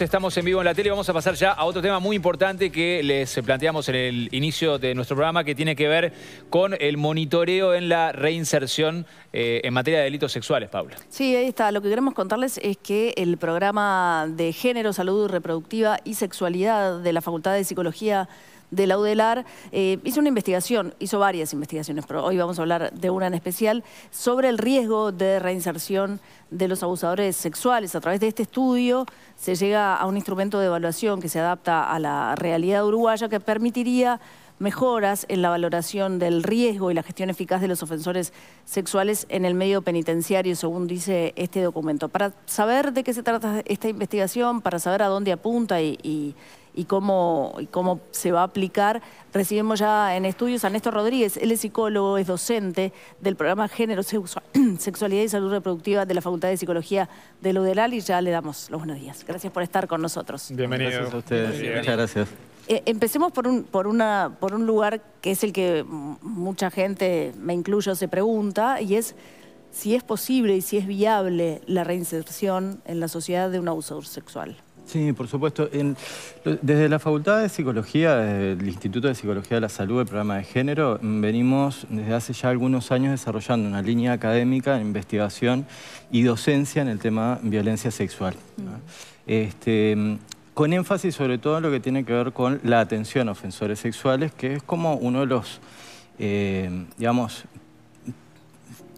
Estamos en vivo en la tele, vamos a pasar ya a otro tema muy importante que les planteamos en el inicio de nuestro programa que tiene que ver con el monitoreo en la reinserción eh, en materia de delitos sexuales, Paula. Sí, ahí está. Lo que queremos contarles es que el programa de Género, Salud Reproductiva y Sexualidad de la Facultad de Psicología de la eh, hizo una investigación, hizo varias investigaciones, pero hoy vamos a hablar de una en especial, sobre el riesgo de reinserción de los abusadores sexuales. A través de este estudio se llega a un instrumento de evaluación que se adapta a la realidad uruguaya que permitiría mejoras en la valoración del riesgo y la gestión eficaz de los ofensores sexuales en el medio penitenciario, según dice este documento. Para saber de qué se trata esta investigación, para saber a dónde apunta y y cómo, cómo se va a aplicar. Recibimos ya en estudios a Néstor Rodríguez, él es psicólogo, es docente del programa Género, Sexualidad y Salud Reproductiva de la Facultad de Psicología de la y ya le damos los buenos días. Gracias por estar con nosotros. Bienvenidos a ustedes. Muchas gracias. Eh, empecemos por un, por, por un lugar que es el que mucha gente, me incluyo, se pregunta y es si es posible y si es viable la reinserción en la sociedad de un abusador sexual. Sí, por supuesto. desde la Facultad de Psicología, desde el Instituto de Psicología de la Salud, el programa de género, mm, venimos desde hace ya algunos años desarrollando una línea académica, de investigación y docencia en el tema violencia sexual. Mm. Este, mm, con énfasis sobre todo en lo que tiene que ver con la atención a ofensores sexuales, que es como uno de los, eh, digamos,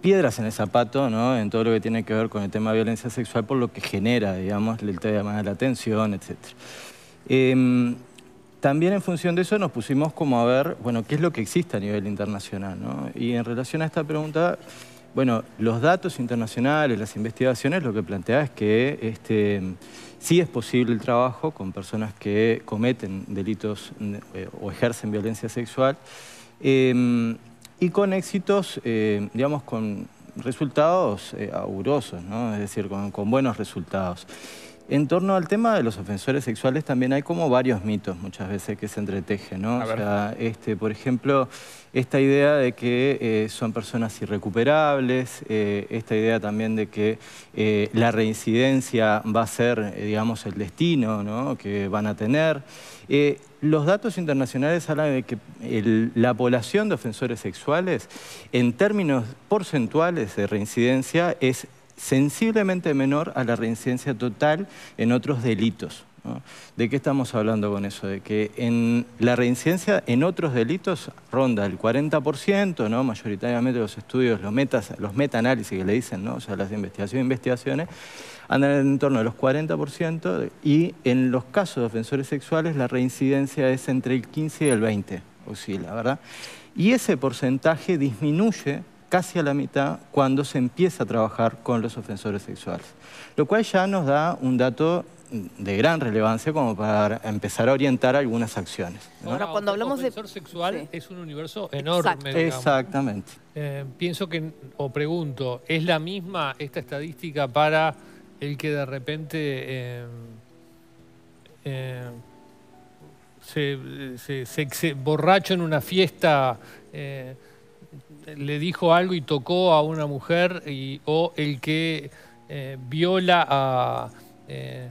piedras en el zapato, ¿no? En todo lo que tiene que ver con el tema de violencia sexual, por lo que genera, digamos, el tema de la atención, etc. Em, también en función de eso nos pusimos como a ver, bueno, qué es lo que existe a nivel internacional, Y en relación a esta pregunta, bueno, los datos internacionales, las investigaciones, lo que plantea es que este, sí es posible el trabajo con personas que cometen delitos eh, o ejercen violencia sexual. Em, y con éxitos, eh, digamos, con resultados eh, augurosos, es decir, con buenos resultados. En torno al tema de los ofensores sexuales también hay como varios mitos muchas veces que se entretejen, ¿no? Este, por ejemplo, esta idea de que eh, son personas irrecuperables, eh, esta idea también de que eh, la reincidencia va a ser, digamos, el destino que van a tener. los datos internacionales hablan de que la población de ofensores sexuales, en términos porcentuales de reincidencia, es sensiblemente menor a la reincidencia total en otros delitos. ¿De qué estamos hablando con eso? De que en la reincidencia en otros delitos ronda el 40%, ¿no? mayoritariamente los estudios, los, meta los metaanálisis que le dicen, ¿no? o sea, las investigaciones e investigaciones, andan en torno a los 40% y en los casos de ofensores sexuales la reincidencia es entre el 15 y el 20%, oscila, ¿verdad? Y ese porcentaje disminuye casi a la mitad cuando se empieza a trabajar con los ofensores sexuales. Lo cual ya nos da un dato de gran relevancia como para empezar a orientar algunas acciones. Ahora, cuando hablamos de... sexual es un universo enorme. Exactamente. Eh, pienso que, o pregunto, ¿es la misma esta estadística para el que de repente eh, eh, se, se, se, se, borracho en una fiesta le dijo algo y tocó a una mujer y, o el que eh, viola a, eh,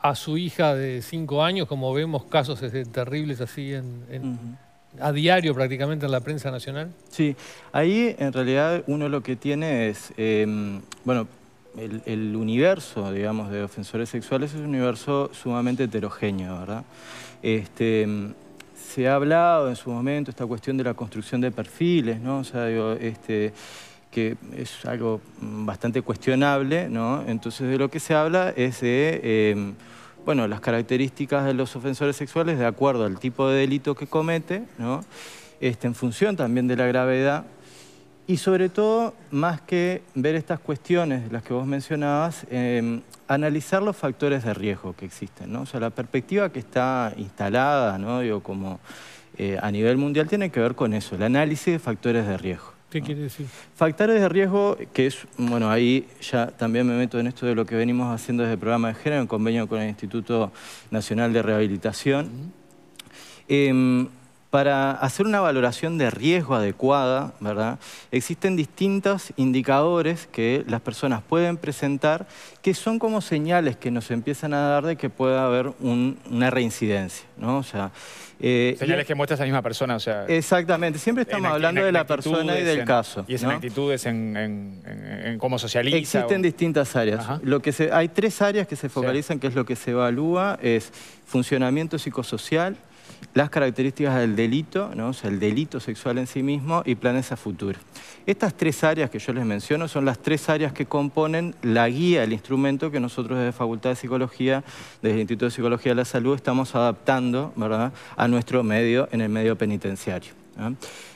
a su hija de cinco años, como vemos casos terribles así en, a diario prácticamente en la prensa nacional? Sí, ahí en realidad uno lo que tiene es, em, bueno, el, el, universo, digamos, de ofensores sexuales es un universo sumamente heterogéneo, ¿verdad? Este, se ha hablado en su momento esta cuestión de la construcción de perfiles, ¿no? O sea, este, que es algo bastante cuestionable, ¿no? Entonces de lo que se habla es de... Em, bueno, las características de los ofensores sexuales de acuerdo al tipo de delito que comete, ¿no? Este, en función también de la gravedad y sobre todo, más que ver estas cuestiones, las que vos mencionabas, em, analizar los factores de riesgo que existen. ¿no? O sea, la perspectiva que está instalada ¿no? Digo, como, eh, a nivel mundial tiene que ver con eso, el análisis de factores de riesgo. ¿Qué quiere decir? Factores de riesgo, que es, bueno, ahí ya también me meto en esto de lo que venimos haciendo desde el programa de género, en convenio con el Instituto Nacional de Rehabilitación para hacer una valoración de riesgo adecuada, ¿verdad? existen distintos indicadores que las personas pueden presentar que son como señales que nos empiezan a dar de que puede haber una reincidencia. O sea, eh, señales que que muestra esa misma persona. O sea, exactamente, siempre estamos hablando de la persona y del caso. Y es en actitudes, en, cómo socializa. Existen distintas áreas. Lo que hay tres áreas que se focalizan, que es lo que se evalúa, es funcionamiento psicosocial, las características del delito, o sea, el delito sexual en sí mismo y planes a futuro. Estas tres áreas que yo les menciono son las tres áreas que componen la guía, el instrumento que nosotros desde Facultad de Psicología, desde el Instituto de Psicología de la Salud, estamos adaptando ¿verdad? a nuestro medio en el medio penitenciario.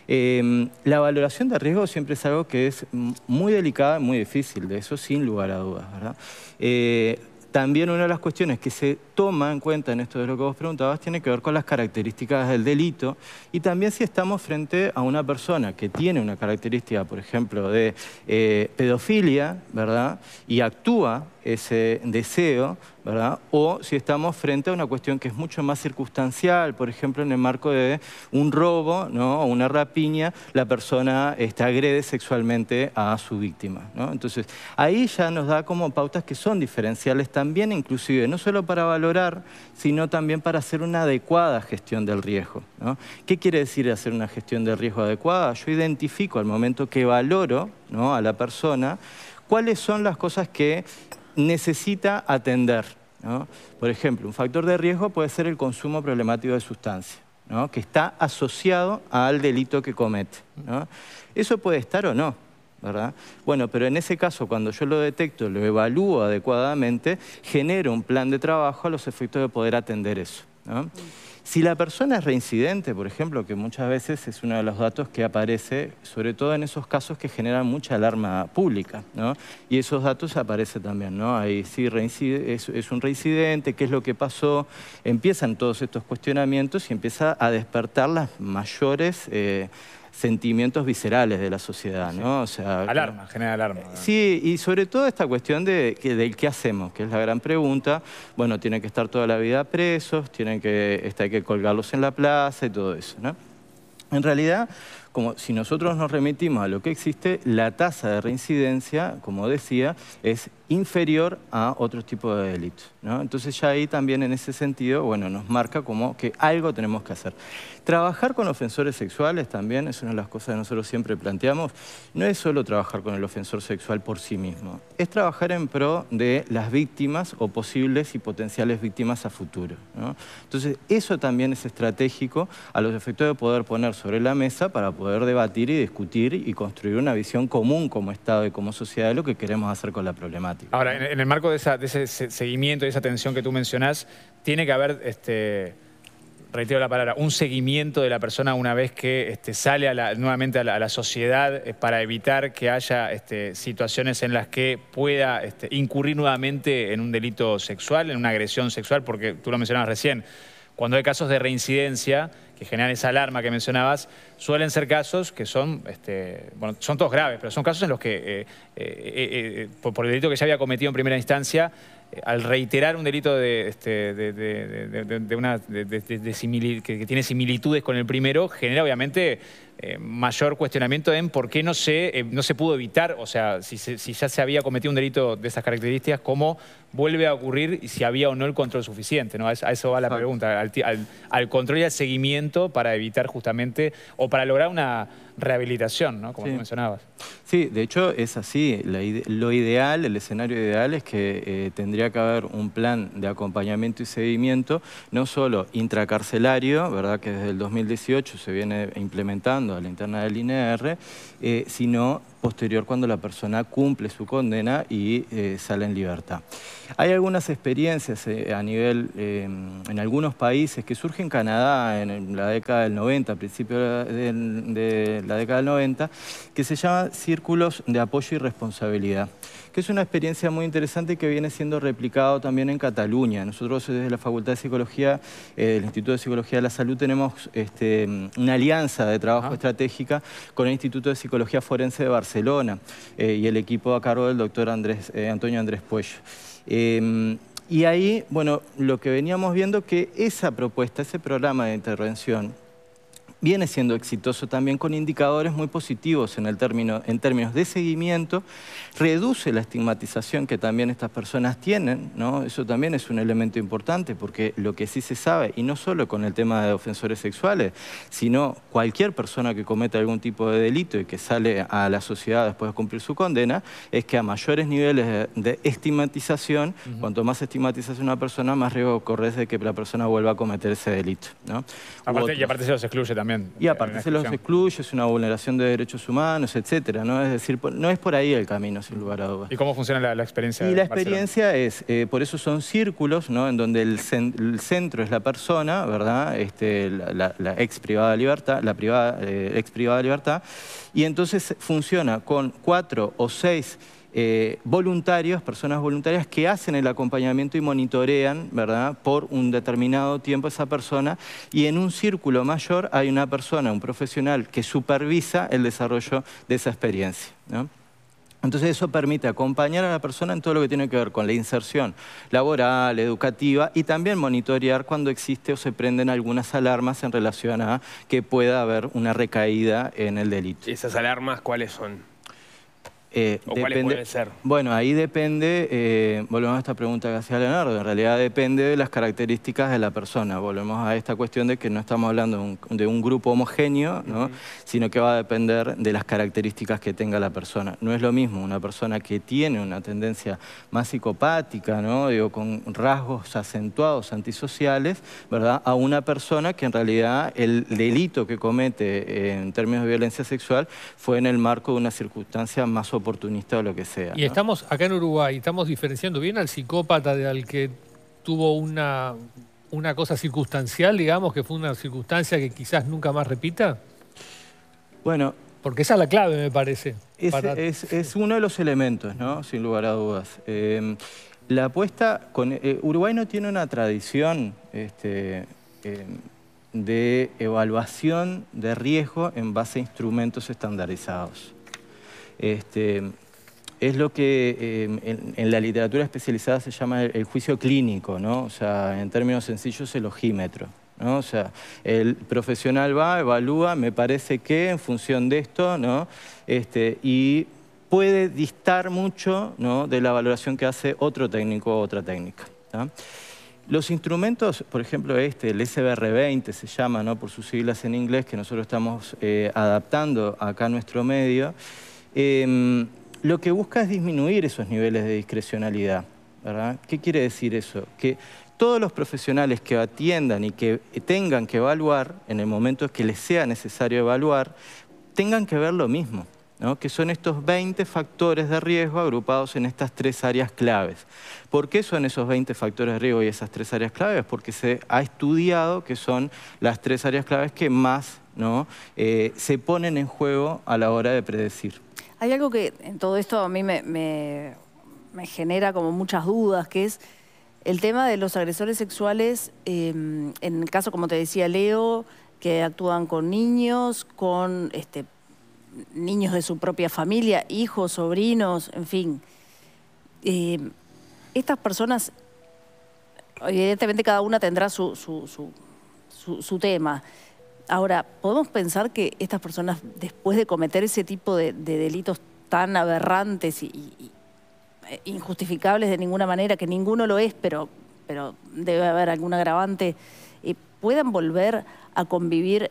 Em, la valoración de riesgo siempre es algo que es muy delicada, muy difícil de eso, sin lugar a dudas. ¿verdad? Eh, también una de las cuestiones que se toma en cuenta en esto de lo que vos preguntabas tiene que ver con las características del delito y también si estamos frente a una persona que tiene una característica, por ejemplo, de eh, pedofilia, ¿verdad? Y actúa ese deseo, ¿verdad? O si estamos frente a una cuestión que es mucho más circunstancial, por ejemplo, en el marco de un robo ¿no? o una rapiña, la persona este, agrede sexualmente a su víctima. ¿no? Entonces, ahí ya nos da como pautas que son diferenciales también, inclusive, no solo para valorar, sino también para hacer una adecuada gestión del riesgo. ¿no? ¿Qué quiere decir hacer una gestión del riesgo adecuada? Yo identifico al momento que valoro a la persona cuáles son las cosas que necesita atender. Por ejemplo, un factor de riesgo puede ser el consumo problemático de sustancias, que está asociado al delito que comete. Eso puede estar o no. ¿verdad? Bueno, pero en ese caso, cuando yo lo detecto, lo evalúo adecuadamente, genero un plan de trabajo a los efectos de poder atender eso. Si la persona es reincidente, por ejemplo, que muchas veces es uno de los datos que aparece, sobre todo en esos casos que generan mucha alarma pública, ¿no? Y esos datos aparecen también, ¿no? Ahí sí es, un reincidente, qué es lo que pasó, empiezan todos estos cuestionamientos y empieza a despertar las mayores... Eh, sentimientos viscerales de la sociedad, ¿no? O sea, alarma, genera alarma. Sí, y sobre todo esta cuestión de, del qué hacemos, que es la gran pregunta. Bueno, tienen que estar toda la vida presos, tienen que, este, hay que colgarlos en la plaza y todo eso, ¿no? En realidad, como si nosotros nos remitimos a lo que existe, la tasa de reincidencia, como decía, es inferior a otro tipo de delitos. ¿no? Entonces ya ahí también en ese sentido, bueno, nos marca como que algo tenemos que hacer. Trabajar con ofensores sexuales también es una de las cosas que nosotros siempre planteamos. No es solo trabajar con el ofensor sexual por sí mismo, es trabajar en pro de las víctimas o posibles y potenciales víctimas a futuro. Entonces, eso también es estratégico a los efectos de poder poner sobre la mesa para poder debatir y discutir y construir una visión común como Estado y como sociedad de lo que queremos hacer con la problemática. Ahora, en el marco de, ese seguimiento, y esa atención que tú mencionás, tiene que haber... Este reitero la palabra, un seguimiento de la persona una vez que este, sale nuevamente a la, sociedad eh, para evitar que haya este, situaciones en las que pueda este, incurrir nuevamente en un delito sexual, en una agresión sexual, porque tú lo mencionabas recién, cuando hay casos de reincidencia que generan esa alarma que mencionabas, suelen ser casos que son, bueno, son todos graves, pero son casos en los que, eh, eh, por, por, el delito que ya había cometido en primera instancia, al reiterar un delito de, este, de, una, que, tiene similitudes con el primero, genera obviamente eh, mayor cuestionamiento en por qué no se, eh, no se pudo evitar, o sea, si, ya se había cometido un delito de esas características, cómo vuelve a ocurrir y si había o no el control suficiente. ¿no? A, eso va la pregunta, al control y al seguimiento para evitar justamente, o para lograr una rehabilitación, ¿no? como mencionabas. Sí, de hecho es así. lo ideal, el escenario ideal es que eh, tendría que haber un plan de acompañamiento y seguimiento, no solo intracarcelario, ¿verdad? que desde el 2018 se viene implementando a la interna del INR, eh, sino posterior cuando la persona cumple su condena y eh, sale en libertad. Hay algunas experiencias eh, a nivel, eh, en algunos países que surgen en Canadá en la década del 90, a principios de, la década del 90, que se llama círculos de apoyo y responsabilidad, que es una experiencia muy interesante que viene siendo replicado también en Cataluña. Nosotros desde la Facultad de Psicología, el Instituto de Psicología de la Salud, tenemos este, una alianza de trabajo estratégica con el Instituto de Psicología Forense de Barcelona Barcelona eh, y el equipo a cargo del doctor Andrés, eh, Antonio Andrés Puello. Em, y ahí, bueno, lo que veníamos viendo que esa propuesta, ese programa de intervención, viene siendo exitoso también con indicadores muy positivos en, el término, en términos de seguimiento, reduce la estigmatización que también estas personas tienen, ¿no? eso también es un elemento importante porque lo que sí se sabe, y no solo con el tema de ofensores sexuales, sino cualquier persona que comete algún tipo de delito y que sale a la sociedad después de cumplir su condena, es que a mayores niveles de estigmatización, cuanto más a una persona, más riesgo corres de que la persona vuelva a cometer ese delito. ¿no? Aparte, y aparte se excluye también y aparte se los excluye, es una vulneración de derechos humanos, etcétera. ¿no? Es decir, no es por ahí el camino, sin lugar a dudas. ¿Y cómo funciona la, la experiencia? Y la experiencia es, eh, por eso son círculos, ¿no? En donde el, centro es la persona, ¿verdad? Este, la, ex privada libertad, la privada, eh, ex privada libertad. Y entonces funciona con cuatro o seis eh, voluntarios, personas voluntarias que hacen el acompañamiento y monitorean, ¿verdad?, por un determinado tiempo esa persona y en un círculo mayor hay una persona, un profesional que supervisa el desarrollo de esa experiencia. Entonces eso permite acompañar a la persona en todo lo que tiene que ver con la inserción laboral, educativa y también monitorear cuando existe o se prenden algunas alarmas en relación a que pueda haber una recaída en el delito. ¿Esas alarmas cuáles son? Eh, ¿O ser? Bueno, ahí depende, eh, volvemos a esta pregunta que hacía Leonardo, en realidad depende de las características de la persona. Volvemos a esta cuestión de que no estamos hablando de un, grupo homogéneo, sino que va a depender de las características que tenga la persona. No es lo mismo una persona que tiene una tendencia más psicopática, Digo, con rasgos acentuados antisociales, ¿verdad? a una persona que en realidad el delito que comete eh, en términos de violencia sexual fue en el marco de una circunstancia más oportuna oportunista o lo que sea. Y estamos acá en Uruguay, estamos diferenciando bien al psicópata de al que tuvo una, una cosa circunstancial, digamos, que fue una circunstancia que quizás nunca más repita. Bueno. Porque esa es la clave, me parece. Es, uno de los elementos, ¿no? Sin lugar a dudas. Em, la apuesta con... Eh, Uruguay no tiene una tradición este, em, de evaluación de riesgo en base a instrumentos estandarizados. Este, es lo que em, en, la literatura especializada se llama el, juicio clínico, O sea, en términos sencillos, el ojímetro. O sea, el profesional va, evalúa, me parece que en función de esto, ¿no? Este, y puede distar mucho ¿no? de la valoración que hace otro técnico o otra técnica. Los instrumentos, por ejemplo este, el SBR20 se llama, ¿no? por sus siglas en inglés, que nosotros estamos eh, adaptando acá a nuestro medio, Em, lo que busca es disminuir esos niveles de discrecionalidad. ¿Qué quiere decir eso? Que todos los profesionales que atiendan y que tengan que evaluar, en el momento que les sea necesario evaluar, tengan que ver lo mismo. que son estos 20 factores de riesgo agrupados en estas tres áreas claves. ¿Por qué son esos 20 factores de riesgo y esas tres áreas claves? Porque se ha estudiado que son las tres áreas claves que más ¿no? Eh, se ponen en juego a la hora de predecir. Hay algo que en todo esto a mí me, genera como muchas dudas, que es el tema de los agresores sexuales, em, en el caso, como te decía Leo, que actúan con niños, con este, niños de su propia familia, hijos, sobrinos, en fin. Em, estas personas, evidentemente cada una tendrá su tema. Ahora, ¿podemos pensar que estas personas, después de cometer ese tipo de, delitos tan aberrantes y, eh, injustificables de ninguna manera, que ninguno lo es, pero, pero debe haber algún agravante, eh, puedan volver a convivir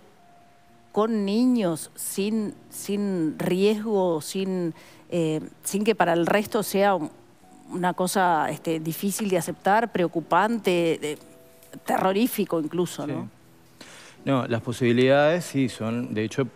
con niños sin, riesgo, eh, sin, que para el resto sea una cosa este, difícil de aceptar, preocupante, terrorífico incluso, ¿no? No, las posibilidades sí son, de hecho,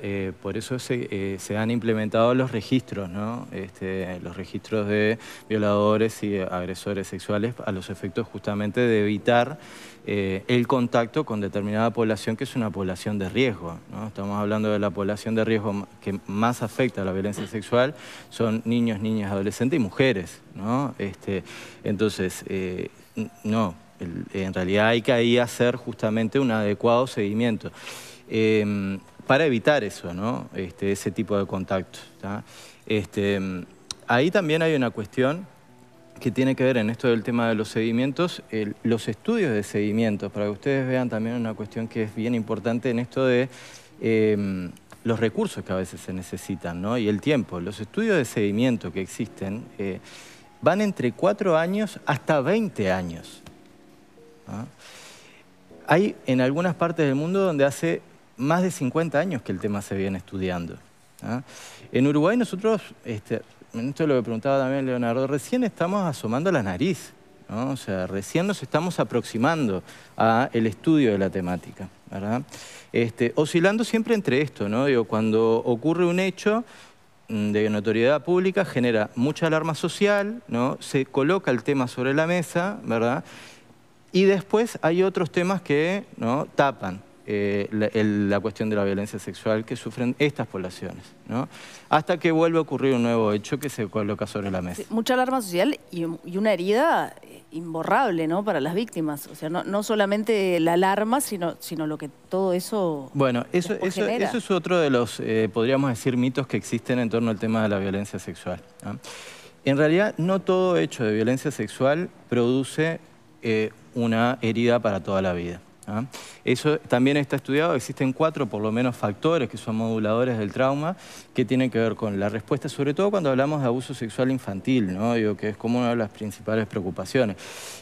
eh, por eso eh, se, han implementado los registros, ¿no? Este, los registros de violadores y agresores sexuales a los efectos justamente de evitar eh, el contacto con determinada población que es una población de riesgo. ¿no? Estamos hablando de la población de riesgo que más afecta a la violencia sexual, son niños, niñas, adolescentes y mujeres. ¿no? Este, entonces, no, en realidad hay que ahí hacer justamente un adecuado seguimiento. Em, para evitar eso, este, ese tipo de contactos. Este, em, ahí también hay una cuestión que tiene que ver en esto del tema de los seguimientos, los estudios de seguimiento, para que ustedes vean también una cuestión que es bien importante en esto de em, los recursos que a veces se necesitan y el tiempo. Los estudios de seguimiento que existen eh, van entre cuatro años hasta 20 años. ¿Ah? Hay en algunas partes del mundo donde hace más de 50 años que el tema se viene estudiando. ¿ah? En Uruguay nosotros, este, esto es lo que preguntaba también Leonardo, recién estamos asomando la nariz, o sea, recién nos estamos aproximando al estudio de la temática, ¿verdad? Este, oscilando siempre entre esto, ¿no? Digo, cuando ocurre un hecho mm, de notoriedad pública genera mucha alarma social, ¿no? se coloca el tema sobre la mesa, ¿verdad? Y después hay otros temas que ¿no? tapan eh, la, cuestión de la violencia sexual que sufren estas poblaciones, ¿no? hasta que vuelve a ocurrir un nuevo hecho que se coloca sobre la mesa. Mucha alarma social y, una herida eh, imborrable ¿no? para las víctimas. O sea, no, no solamente la alarma, sino, sino lo que todo eso Bueno, eso, eso, es otro de los, eh, podríamos decir, mitos que existen en torno al tema de la violencia sexual. En realidad, no todo hecho de violencia sexual produce una herida para toda la vida. ¿ah? Eso también está estudiado, existen cuatro por lo menos factores que son moduladores del trauma que tienen que ver con la respuesta, sobre todo cuando hablamos de abuso sexual infantil, ¿no? que es como una de las principales preocupaciones.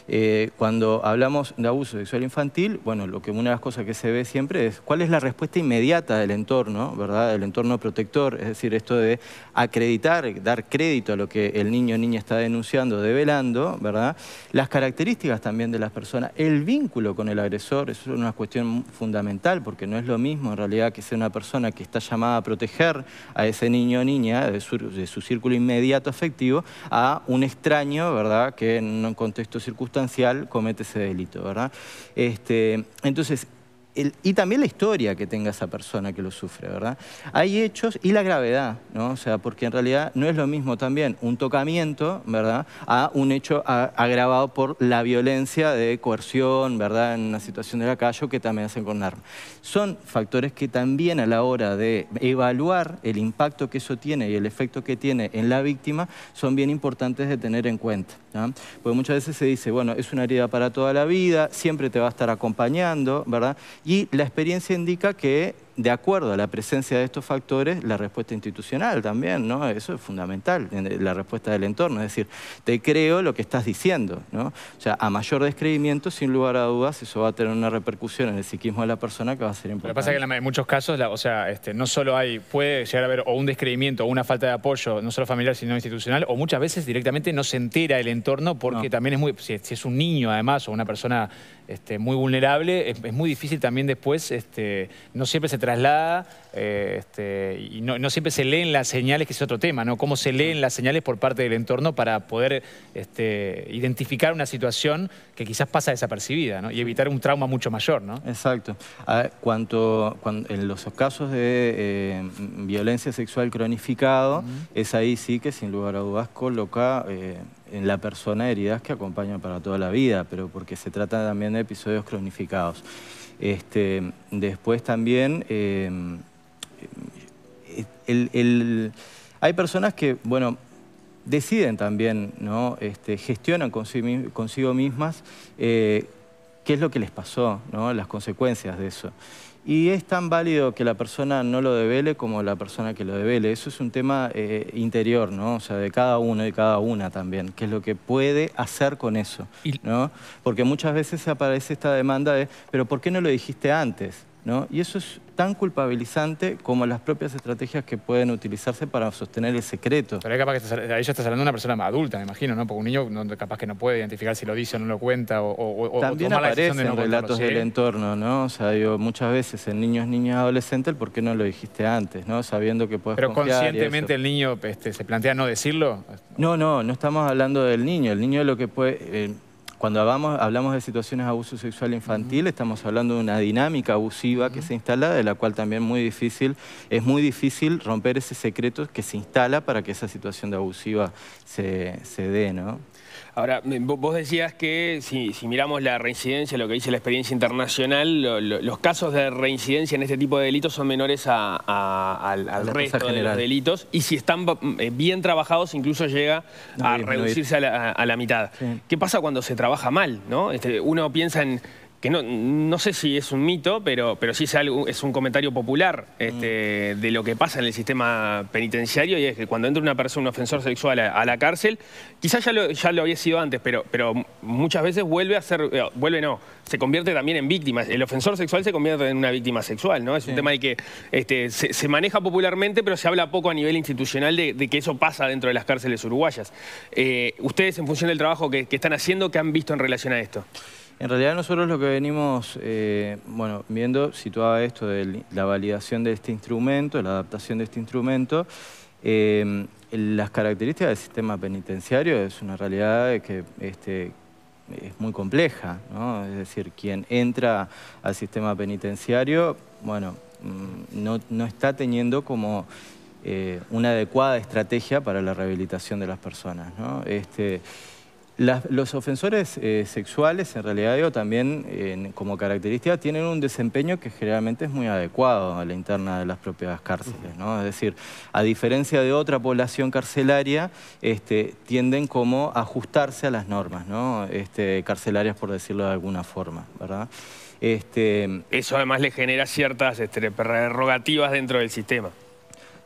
Eh, cuando hablamos de abuso sexual infantil, bueno, lo que una de las cosas que se ve siempre es cuál es la respuesta inmediata del entorno, ¿verdad? Del entorno protector, es decir, esto de acreditar, dar crédito a lo que el niño o niña está denunciando, develando, ¿verdad? Las características también de las personas, el vínculo con el agresor, es una cuestión fundamental, porque no es lo mismo en realidad que sea una persona que está llamada a proteger a ese niño o niña de su, círculo inmediato afectivo a un extraño, ¿verdad?, que en un contexto circunstancial comete ese delito, ¿verdad? Este, entonces, y también la historia que tenga esa persona que lo sufre, ¿verdad? Hay hechos y la gravedad, ¿no? O sea, porque en realidad no es lo mismo también un tocamiento, ¿verdad? A un hecho agravado por la violencia de coerción, ¿verdad? En una situación de la calle que también hacen con un arma. Son factores que también a la hora de evaluar el impacto que eso tiene y el efecto que tiene en la víctima son bien importantes de tener en cuenta. ¿no? Porque muchas veces se dice, bueno, es una herida para toda la vida, siempre te va a estar acompañando, ¿verdad? y la experiencia indica que de acuerdo a la presencia de estos factores, la respuesta institucional también, ¿no? Eso es fundamental, la respuesta del entorno. Es decir, te creo lo que estás diciendo, ¿no? O sea, a mayor descreimiento, sin lugar a dudas, eso va a tener una repercusión en el psiquismo de la persona que va a ser importante. Lo que pasa es que en muchos casos, la, o sea, este, no solo hay, puede llegar a haber o un descreimiento o una falta de apoyo, no solo familiar, sino institucional, o muchas veces directamente no se entera el entorno porque también es muy, si es un niño además o una persona este, muy vulnerable, es, muy difícil también después, este, no siempre se traslada eh, este, y no, siempre se leen las señales, que es otro tema, ¿no? Cómo se leen las señales por parte del entorno para poder este, identificar una situación que quizás pasa desapercibida, ¿no? Y evitar un trauma mucho mayor, ¿no? Exacto. cuanto, en los casos de eh, violencia sexual cronificado, es ahí sí que sin lugar a dudas coloca... Eh, en la persona heridas que acompaña para toda la vida, pero porque se trata también de episodios cronificados. Este, después también, eh, hay personas que, bueno, deciden también, este, gestionan consigo, mismas eh, qué es lo que les pasó, las consecuencias de eso. Y es tan válido que la persona no lo debele como la persona que lo debele. Eso es un tema eh, interior, ¿no? O sea, de cada uno y cada una también, qué es lo que puede hacer con eso, ¿no? Porque muchas veces aparece esta demanda de, pero ¿por qué no lo dijiste antes? Y eso es tan culpabilizante como las propias estrategias que pueden utilizarse para sostener el secreto. Pero ahí capaz que ya estás hablando de una persona más adulta, me imagino, ¿no? Porque un niño capaz que no puede identificar si lo dice o no lo cuenta o, o También relatos del entorno, ¿no? O sea, digo, muchas veces en niños, niñas, adolescentes, ¿por qué no lo dijiste antes, no? Sabiendo que puedes Pero conscientemente el niño este, se plantea no decirlo. No, no, no estamos hablando del niño. El niño es lo que puede... Eh, cuando hablamos, de situaciones de abuso sexual infantil, estamos hablando de una dinámica abusiva que se instala, de la cual también muy difícil, es muy difícil romper ese secreto que se instala para que esa situación de abusiva se, dé, ¿no? Ahora, vos decías que si, miramos la reincidencia, lo que dice la experiencia internacional, los casos de reincidencia en este tipo de delitos son menores al, resto de los delitos y si están eh, bien trabajados incluso llega a reducirse a, la, mitad. ¿Qué pasa cuando se trabaja? trabaja mal, ¿no? Este, uno piensa en que no, sé si es un mito, pero, pero sí es, algo, es un comentario popular mm. este, de lo que pasa en el sistema penitenciario y es que cuando entra una persona, un ofensor sexual a, la cárcel, quizás ya lo, ya lo había sido antes, pero, pero muchas veces vuelve a ser, eh, vuelve no, se convierte también en víctima. El ofensor sexual se convierte en una víctima sexual, ¿no? Es un tema de que este, se, maneja popularmente, pero se habla poco a nivel institucional de, que eso pasa dentro de las cárceles uruguayas. Eh, ustedes, en función del trabajo que, que están haciendo, ¿qué han visto en relación a esto? En realidad nosotros lo que venimos eh, bueno, viendo situada esto de la validación de este instrumento, la adaptación de este instrumento. Eh, las características del sistema penitenciario es una realidad que este, es muy compleja, ¿no? es decir, quien entra al sistema penitenciario, bueno, mm, no, está teniendo como eh, una adecuada estrategia para la rehabilitación de las personas. ¿no? Este, los ofensores eh, sexuales, en realidad digo, también como característica tienen un desempeño que generalmente es muy adecuado a la interna de las propias cárceles, Es decir, a diferencia de otra población carcelaria, este, tienden como a ajustarse a las normas, este, carcelarias, por decirlo de alguna forma, ¿verdad? Este, Eso además le genera ciertas prerrogativas dentro del sistema.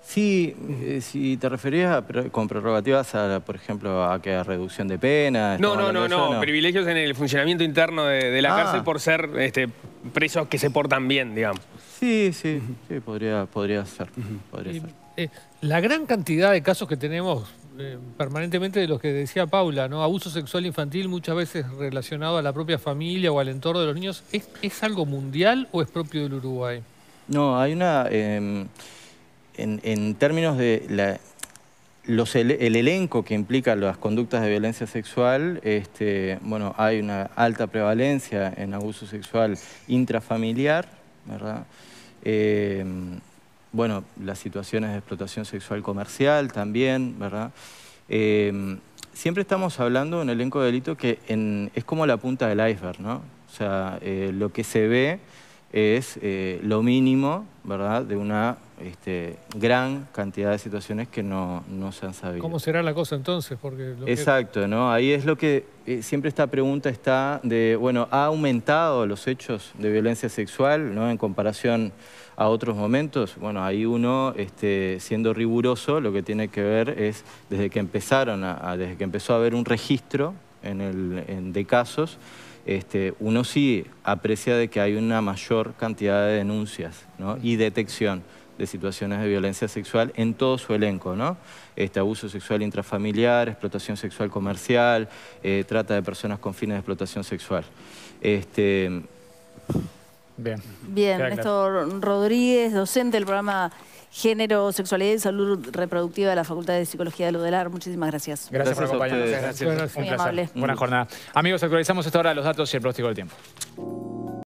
Sí, eh, si te referías con prerrogativas, a, por ejemplo, a que reducción de pena... No, no, no, no, privilegios en el funcionamiento interno de, la ah. cárcel por ser este, presos que se portan bien, digamos. Sí, sí, sí podría, podría ser. Eh, la gran cantidad de casos que tenemos eh, permanentemente de los que decía Paula, ¿no? Abuso sexual infantil muchas veces relacionado a la propia familia o al entorno de los niños, es algo mundial o es propio del Uruguay? No, hay una... Em, en, términos de el, elenco que implica las conductas de violencia sexual, este, bueno, hay una alta prevalencia en abuso sexual intrafamiliar, eh, bueno, las situaciones de explotación sexual comercial también, ¿verdad? Eh, siempre estamos hablando de un elenco de delito que es como la punta del iceberg, O sea, eh, lo que se ve es eh, lo mínimo, ¿verdad?, de una este, gran cantidad de situaciones que no, se han sabido. ¿Cómo será la cosa entonces? Porque Exacto, ¿no? Ahí es lo que eh, siempre esta pregunta está de, bueno, ¿ha aumentado los hechos de violencia sexual ¿no? en comparación a otros momentos? Bueno, ahí uno, este, siendo riguroso, lo que tiene que ver es desde que empezaron, a, desde que empezó a haber un registro en el, de casos, este, uno sí aprecia de que hay una mayor cantidad de denuncias y detección de situaciones de violencia sexual en todo su elenco, Este abuso sexual intrafamiliar, explotación sexual comercial, eh, trata de personas con fines de explotación sexual. Este... Bien. Bien, Néstor Rodríguez, docente del programa Género, Sexualidad y Salud Reproductiva de la Facultad de Psicología de Ludelar. Muchísimas gracias. Gracias, por acompañarnos. Gracias. Un placer. Buena jornada. Amigos, actualizamos esta ahora los datos y el pronóstico del tiempo.